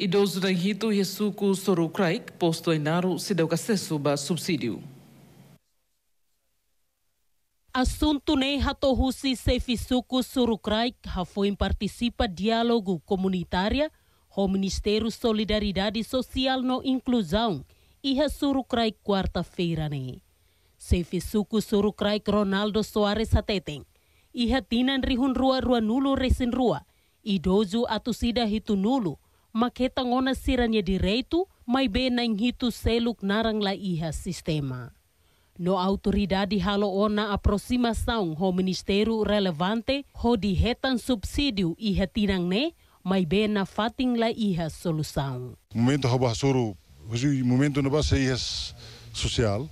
Idoso Rito Yesuku Soru Craig, posto em Naru, se deu acesso a subsídio. Assunto ne hatohusi Sefisuku Surucraik foi participa diálogo comunitária o Ministério Solidariedade Social no Inclusão e Surucraik quarta-feira ne. Sefisuku Surucraik Ronaldo Soares Ateten e Tinan Rihun Rua Rua Nulo Resin Rua idoso atusida hitu nulo maketangona siranya direito, mai bena hitu seluk narang la iha sistema. No autoridade halo ona aproximação ho ministeru relevante ho di retan subsídio iha tinang ne, mai fating la iha solução. Momento ho suru, momento no base iha social,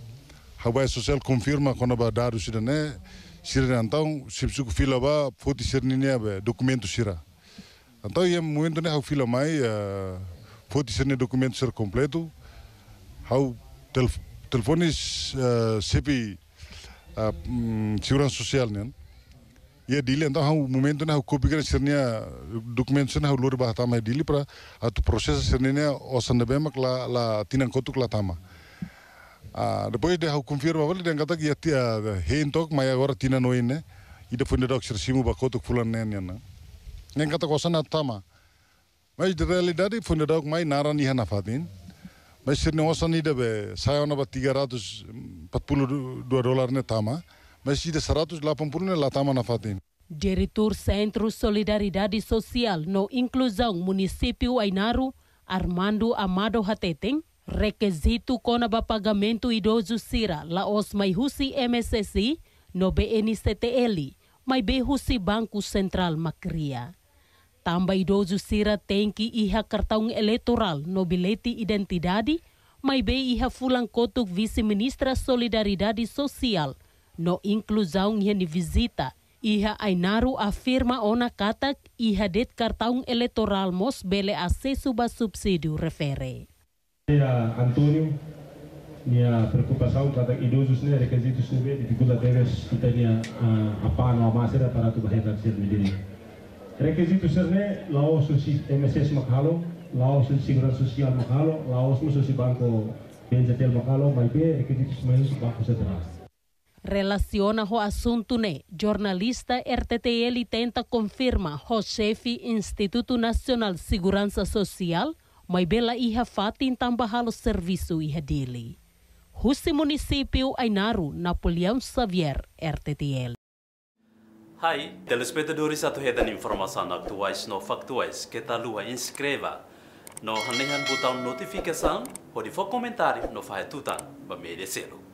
haba e social confirma quando ba daru sirane, sirane então, se fila ba, foti sirane. Entah em momento, né, eu fila mais, vou eh, dizer no documento ser completo, ao telefones CPI, eh, eh, segurança social, né? ia e dili entah hau momento na kopi kopikan sirnya dokumen sirnya hau luar bah tama e dili pra atu proses sirnya osan nabe mak la la tinang kotuk la tama ah depois dia hau confirma wali dan kata ia tia hein tok maya agora tina noin né ida funde dok sirsimu ba kotuk fulan nian yana yang kata kosana tama. Mas realidade fundador mai narani hana fatin. Mas sirne osani debe saya ona bat dua dolar ne tama. seratus ida puluh ne tama na fatin. Diretor sentro Solidariedade sosial no Inclusão Município Ainaru, Armando Amado Hateteng, requisito conaba pagamento idoso sira laos mai husi MSSI no BNCTL mai be husi Banco Central Macria tamba idozu sira tenki iha kartaung elektoral no bilhete identidade, mas bem iha fulang kotuk visi ministra solidaridadi sosial, No inclusão iha e ni visita, iha Ainaru afirma ona katak iha det kartaung elektoral mos bele asesu ba subsidi refere. Ya Antonio, nia preocupação trata idosos né requisitos né dificuldades que tinha a ah, pano a máscara para tu barreira ser medida Requisitoserne Laos susi MSS Macalo, Laos susi Seguridad Social Macalo, Laos susi Banco Benzetel makalo, maipe requisitos menos Banco Central. Relaciona o assunto né, jornalista RTTL tenta confirma o chefe Instituto Nacional Segurança Social, mas bela iha fatin tambahalo serviço iha dele. Husi Município Ainaru, Napoleão Xavier, RTTL. Hai, telespectadores atuhetan informação atuais no factuais que tá lua inscreva. No hanehan botão notificação, pode for comentário no fahetutan, ba merecelo.